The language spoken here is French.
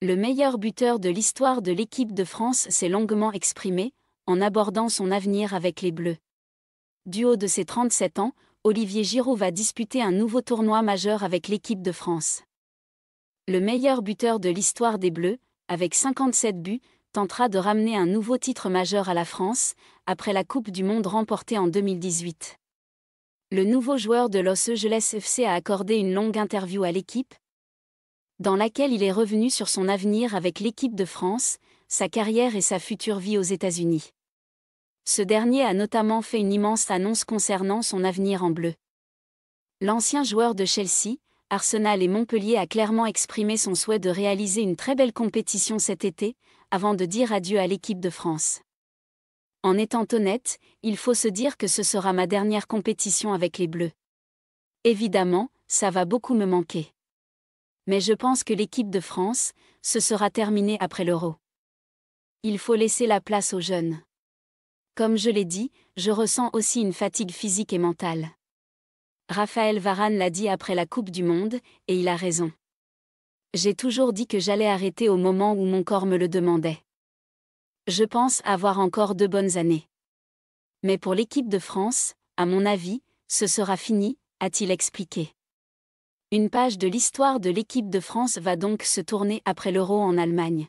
Le meilleur buteur de l'histoire de l'équipe de France s'est longuement exprimé, en abordant son avenir avec les Bleus. Du haut de ses 37 ans, Olivier Giroud va disputer un nouveau tournoi majeur avec l'équipe de France. Le meilleur buteur de l'histoire des Bleus, avec 57 buts, tentera de ramener un nouveau titre majeur à la France, après la Coupe du Monde remportée en 2018. Le nouveau joueur de Los Angeles FC a accordé une longue interview à l'équipe, dans laquelle il est revenu sur son avenir avec l'équipe de France, sa carrière et sa future vie aux États-Unis. Ce dernier a notamment fait une immense annonce concernant son avenir en bleu. L'ancien joueur de Chelsea, Arsenal et Montpellier a clairement exprimé son souhait de réaliser une très belle compétition cet été, avant de dire adieu à l'équipe de France. En étant honnête, il faut se dire que ce sera ma dernière compétition avec les Bleus. Évidemment, ça va beaucoup me manquer mais je pense que l'équipe de France, ce sera terminé après l'Euro. Il faut laisser la place aux jeunes. Comme je l'ai dit, je ressens aussi une fatigue physique et mentale. Raphaël Varane l'a dit après la Coupe du Monde, et il a raison. J'ai toujours dit que j'allais arrêter au moment où mon corps me le demandait. Je pense avoir encore deux bonnes années. Mais pour l'équipe de France, à mon avis, ce sera fini, a-t-il expliqué. Une page de l'histoire de l'équipe de France va donc se tourner après l'Euro en Allemagne.